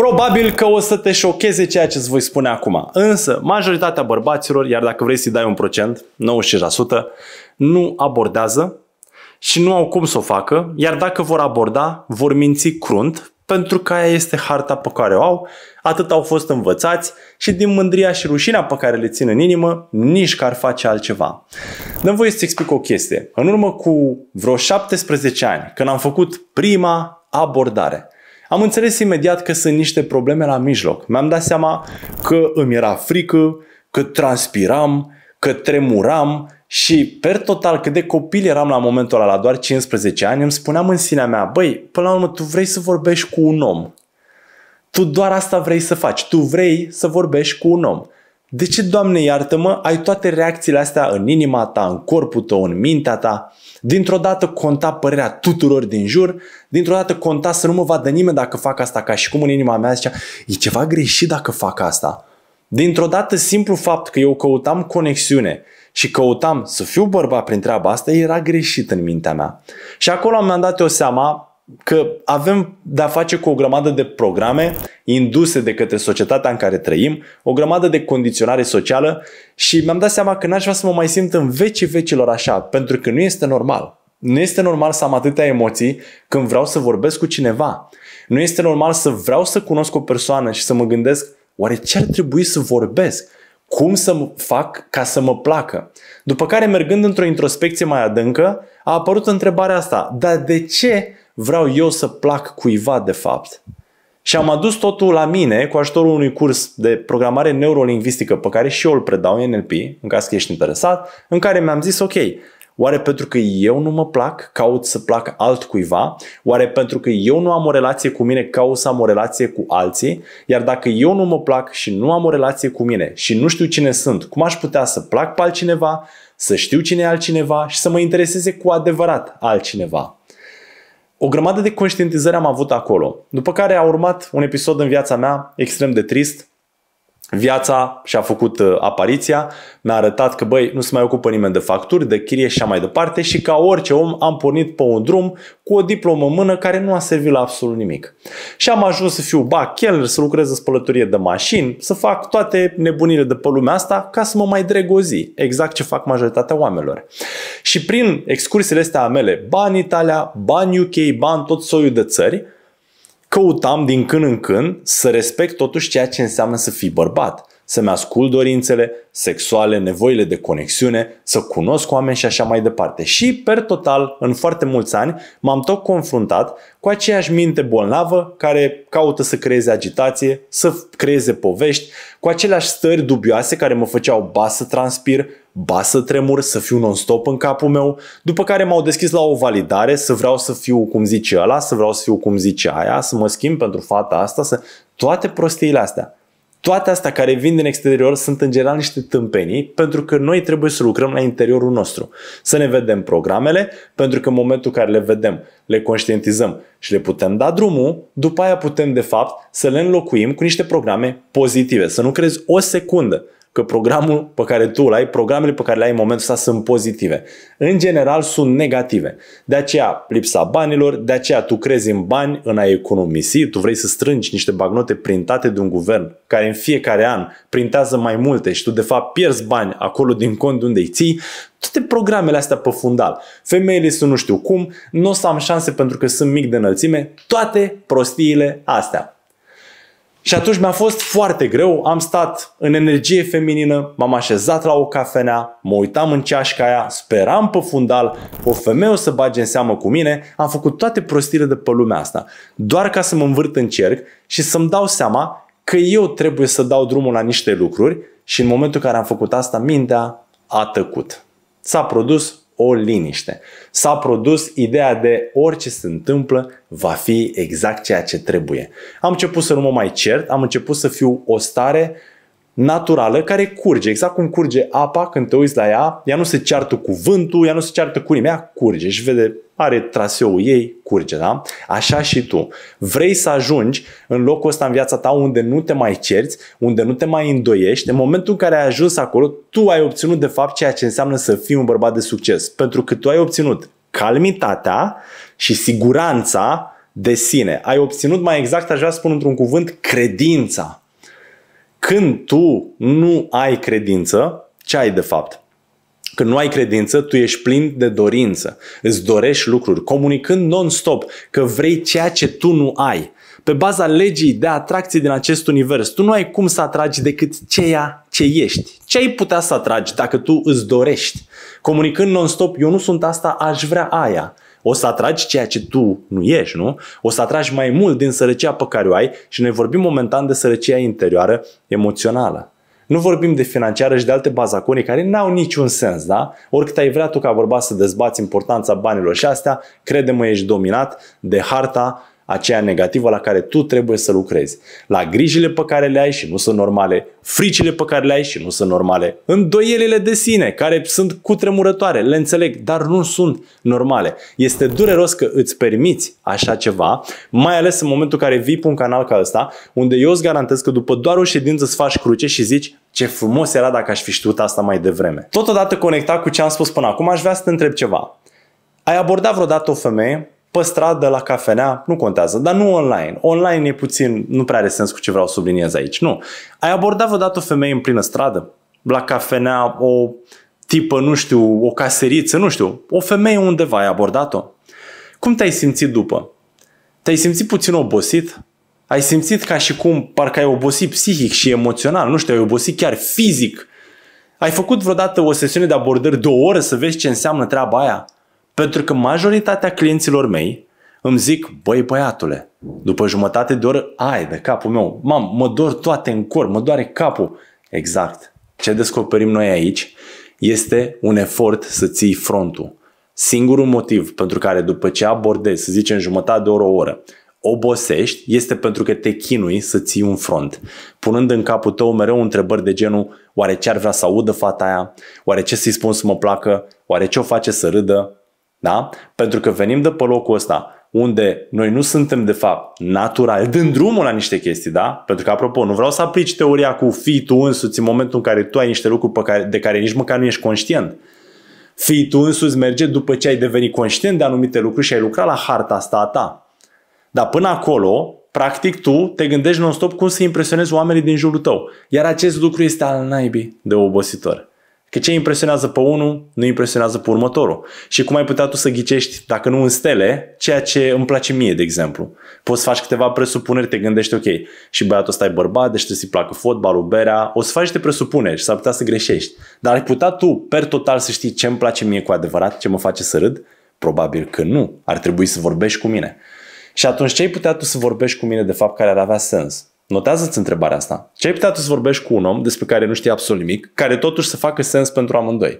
Probabil că o să te șocheze ceea ce îți voi spune acum, însă majoritatea bărbaților, iar dacă vrei să-i dai un procent, 95%, nu abordează și nu au cum să o facă, iar dacă vor aborda, vor minți crunt, pentru că aia este harta pe care o au, atât au fost învățați și din mândria și rușinea pe care le țin în inimă, nici că ar face altceva. Dăm voie să-ți explic o chestie. În urmă cu vreo 17 ani, când am făcut prima abordare, am înțeles imediat că sunt niște probleme la mijloc. Mi-am dat seama că îmi era frică, că transpiram, că tremuram și, per total, cât de copil eram la momentul ăla, la doar 15 ani, îmi spuneam în sinea mea, băi, până la urmă, tu vrei să vorbești cu un om. Tu doar asta vrei să faci. Tu vrei să vorbești cu un om. De ce, Doamne, iartă-mă, ai toate reacțiile astea în inima ta, în corpul tău, în mintea ta? Dintr-o dată conta părerea tuturor din jur, dintr-o dată conta să nu mă vadă nimeni dacă fac asta, ca și cum în inima mea zicea, e ceva greșit dacă fac asta. Dintr-o dată, simplu fapt că eu căutam conexiune și căutam să fiu bărbat prin treaba asta, era greșit în mintea mea. Și acolo mi-am dat eu seama, că avem de-a face cu o grămadă de programe induse de către societatea în care trăim, o grămadă de condiționare socială și mi-am dat seama că n-aș vrea să mă mai simt în vecii vecilor așa, pentru că nu este normal. Nu este normal să am atâtea emoții când vreau să vorbesc cu cineva. Nu este normal să vreau să cunosc o persoană și să mă gândesc oare ce ar trebui să vorbesc? Cum să fac ca să mă placă? După care, mergând într-o introspecție mai adâncă, a apărut întrebarea asta. Dar de ce vreau eu să plac cuiva de fapt. Și am adus totul la mine cu ajutorul unui curs de programare neurolingvistică pe care și eu îl predau în NLP, în caz că ești interesat, în care mi-am zis, ok, Oare pentru că eu nu mă plac, caut să plac altcuiva? Oare pentru că eu nu am o relație cu mine, caut să am o relație cu alții? Iar dacă eu nu mă plac și nu am o relație cu mine și nu știu cine sunt, cum aș putea să plac pe altcineva, să știu cine e altcineva și să mă intereseze cu adevărat altcineva? O grămadă de conștientizări am avut acolo, după care a urmat un episod în viața mea extrem de trist, Viața și-a făcut uh, apariția, mi-a arătat că, băi, nu se mai ocupă nimeni de facturi, de chirie și așa mai departe și ca orice om am pornit pe un drum cu o diplomă în mână care nu a servit la absolut nimic. Și am ajuns să fiu bacheller, să lucrez în spălătorie de mașini, să fac toate nebunile de pe lumea asta ca să mă mai dreg o zi. Exact ce fac majoritatea oamenilor. Și prin excursiile astea mele, ban Italia, ban UK, ban tot soiul de țări, căutam din când în când să respect totuși ceea ce înseamnă să fii bărbat să-mi ascult dorințele sexuale, nevoile de conexiune, să cunosc oameni și așa mai departe. Și, per total, în foarte mulți ani, m-am tot confruntat cu aceeași minte bolnavă care caută să creeze agitație, să creeze povești, cu aceleași stări dubioase care mă făceau ba să transpir, ba să tremur, să fiu non-stop în capul meu, după care m-au deschis la o validare, să vreau să fiu cum zice ăla, să vreau să fiu cum zice aia, să mă schimb pentru fata asta, să... toate prostiile astea toate astea care vin din exterior sunt în general niște tâmpenii pentru că noi trebuie să lucrăm la interiorul nostru. Să ne vedem programele pentru că în momentul în care le vedem, le conștientizăm și le putem da drumul, după aia putem de fapt să le înlocuim cu niște programe pozitive. Să nu crezi o secundă că programul pe care tu îl ai, programele pe care le ai în momentul ăsta sunt pozitive. În general sunt negative. De aceea lipsa banilor, de aceea tu crezi în bani, în a economisi, tu vrei să strângi niște bagnote printate de un guvern care în fiecare an printează mai multe și tu de fapt pierzi bani acolo din cont de unde îi ții, toate programele astea pe fundal. Femeile sunt nu știu cum, nu o să am șanse pentru că sunt mic de înălțime, toate prostiile astea. Și atunci mi-a fost foarte greu, am stat în energie feminină, m-am așezat la o cafenea, mă uitam în ceașca aia, speram pe fundal o femeie o să bage în seamă cu mine, am făcut toate prostiile de pe lumea asta, doar ca să mă învârt în cerc și să-mi dau seama că eu trebuie să dau drumul la niște lucruri și în momentul în care am făcut asta, mintea a tăcut. S-a produs o liniște. S-a produs ideea de orice se întâmplă va fi exact ceea ce trebuie. Am început să nu mă mai cert, am început să fiu o stare naturală care curge, exact cum curge apa când te uiți la ea, ea nu se ceartă cu vântul, ea nu se ceartă cu nimeni, ea curge și vede are traseul ei, curge, da? Așa și tu. Vrei să ajungi în locul ăsta în viața ta unde nu te mai cerți, unde nu te mai îndoiești. În momentul în care ai ajuns acolo, tu ai obținut de fapt ceea ce înseamnă să fii un bărbat de succes. Pentru că tu ai obținut calmitatea și siguranța de sine. Ai obținut mai exact, aș vrea să spun într-un cuvânt, credința. Când tu nu ai credință, ce ai de fapt? Când nu ai credință, tu ești plin de dorință. Îți dorești lucruri, comunicând non-stop că vrei ceea ce tu nu ai. Pe baza legii de atracție din acest univers, tu nu ai cum să atragi decât ceea ce ești. Ce ai putea să atragi dacă tu îți dorești? Comunicând non-stop, eu nu sunt asta, aș vrea aia. O să atragi ceea ce tu nu ești, nu? O să atragi mai mult din sărăcia pe care o ai și ne vorbim momentan de sărăcia interioară emoțională. Nu vorbim de financiară și de alte bazaconii care n-au niciun sens, da? Oricât ai vrea tu ca bărbat să dezbați importanța banilor și astea, crede-mă, ești dominat de harta aceea negativă la care tu trebuie să lucrezi. La grijile pe care le ai și nu sunt normale, fricile pe care le ai și nu sunt normale, îndoielile de sine care sunt cutremurătoare, le înțeleg, dar nu sunt normale. Este dureros că îți permiți așa ceva, mai ales în momentul în care vii pe un canal ca ăsta, unde eu îți garantez că după doar o ședință îți faci cruce și zici ce frumos era dacă aș fi știut asta mai devreme. Totodată conectat cu ce am spus până acum, aș vrea să te întreb ceva. Ai abordat vreodată o femeie pe stradă, la cafenea, nu contează, dar nu online. Online e puțin, nu prea are sens cu ce vreau să subliniez aici, nu. Ai abordat vreodată o femeie în plină stradă? La cafenea, o tipă, nu știu, o caseriță, nu știu, o femeie undeva ai abordat-o? Cum te-ai simțit după? Te-ai simțit puțin obosit? ai simțit ca și cum parcă ai obosit psihic și emoțional, nu știu, ai obosit chiar fizic. Ai făcut vreodată o sesiune de abordări de o oră să vezi ce înseamnă treaba aia? Pentru că majoritatea clienților mei îmi zic, băi băiatule, după jumătate de oră, ai de capul meu, mam, mă dor toate în cor, mă doare capul. Exact. Ce descoperim noi aici este un efort să ții frontul. Singurul motiv pentru care după ce abordezi, să zicem jumătate de oră, o oră, obosești este pentru că te chinui să ții un front, punând în capul tău mereu întrebări de genul oare ce ar vrea să audă fata aia, oare ce să-i spun să mă placă, oare ce o face să râdă, da? Pentru că venim de pe locul ăsta unde noi nu suntem de fapt natural, dând drumul la niște chestii, da? Pentru că, apropo, nu vreau să aplici teoria cu fii tu însuți în momentul în care tu ai niște lucruri pe care, de care nici măcar nu ești conștient. Fii tu însuți merge după ce ai devenit conștient de anumite lucruri și ai lucrat la harta asta a ta. Dar până acolo, practic tu te gândești non-stop cum să impresionezi oamenii din jurul tău. Iar acest lucru este al naibii de obositor. Că ce impresionează pe unul, nu impresionează pe următorul. Și cum ai putea tu să ghicești, dacă nu în stele, ceea ce îmi place mie, de exemplu. Poți să faci câteva presupuneri, te gândești, ok, și băiatul ăsta e bărbat, deci trebuie să-i placă fotbalul, berea, o să faci te presupuneri și s-ar putea să greșești. Dar ai putea tu, per total, să știi ce îmi place mie cu adevărat, ce mă face să râd? Probabil că nu. Ar trebui să vorbești cu mine. Și atunci ce ai putea tu să vorbești cu mine de fapt care ar avea sens? Notează-ți întrebarea asta. Ce ai putea tu să vorbești cu un om despre care nu știi absolut nimic, care totuși să facă sens pentru amândoi?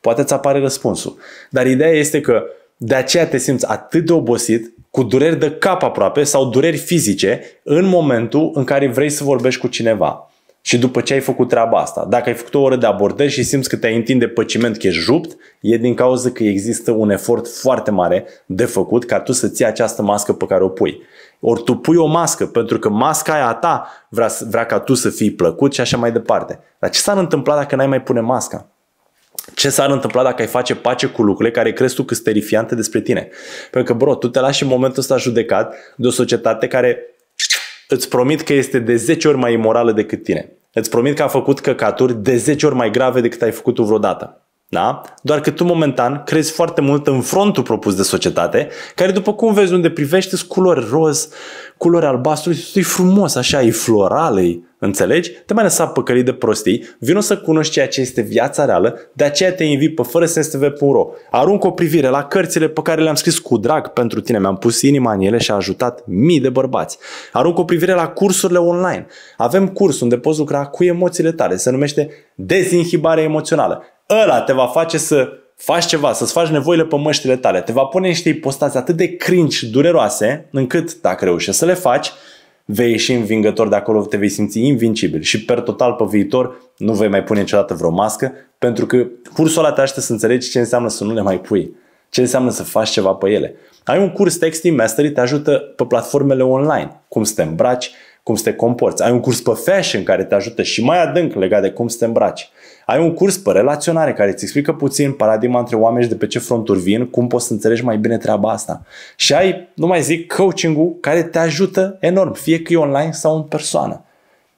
Poate ți apare răspunsul. Dar ideea este că de aceea te simți atât de obosit, cu dureri de cap aproape sau dureri fizice, în momentul în care vrei să vorbești cu cineva și după ce ai făcut treaba asta. Dacă ai făcut o oră de abordări și simți că te-ai întinde pe ciment că ești rupt, e din cauza că există un efort foarte mare de făcut ca tu să ții această mască pe care o pui. Ori tu pui o mască pentru că masca aia a ta vrea, vrea ca tu să fii plăcut și așa mai departe. Dar ce s-ar întâmpla dacă n-ai mai pune masca? Ce s-ar întâmpla dacă ai face pace cu lucrurile care crezi tu că sunt terifiante despre tine? Pentru că, bro, tu te lași în momentul ăsta judecat de o societate care îți promit că este de 10 ori mai imorală decât tine. Îți promit că a făcut căcaturi de 10 ori mai grave decât ai făcut tu vreodată. Da? Doar că tu momentan crezi foarte mult în frontul propus de societate, care după cum vezi unde privește, culori roz, culori albastru, e frumos, așa, e floral, e Înțelegi? Te mai lăsa păcălit de prostii, vino să cunoști ceea ce este viața reală, de aceea te invit pe fără stv.ro. Arunc o privire la cărțile pe care le-am scris cu drag pentru tine, mi-am pus inima în ele și a ajutat mii de bărbați. Arunc o privire la cursurile online. Avem curs unde poți lucra cu emoțiile tale, se numește dezinhibare emoțională. Ăla te va face să faci ceva, să-ți faci nevoile pe măștile tale, te va pune niște ipostați atât de cringe, dureroase, încât dacă reușești să le faci, vei ieși învingător de acolo, te vei simți invincibil și per total pe viitor nu vei mai pune niciodată vreo mască pentru că cursul ăla te aștept să înțelegi ce înseamnă să nu le mai pui, ce înseamnă să faci ceva pe ele. Ai un curs Texting Mastery, te ajută pe platformele online, cum să te îmbraci, cum să te comporți. Ai un curs pe fashion care te ajută și mai adânc legat de cum să te îmbraci. Ai un curs pe relaționare care îți explică puțin paradigma între oameni și de pe ce fronturi vin, cum poți să înțelegi mai bine treaba asta. Și ai, nu mai zic, coaching-ul care te ajută enorm, fie că e online sau în persoană.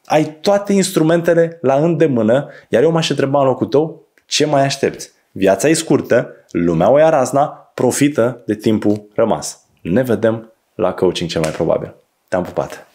Ai toate instrumentele la îndemână, iar eu m-aș întreba în locul tău, ce mai aștepți? Viața e scurtă, lumea o ia razna, profită de timpul rămas. Ne vedem la coaching cel mai probabil. Te-am pupat!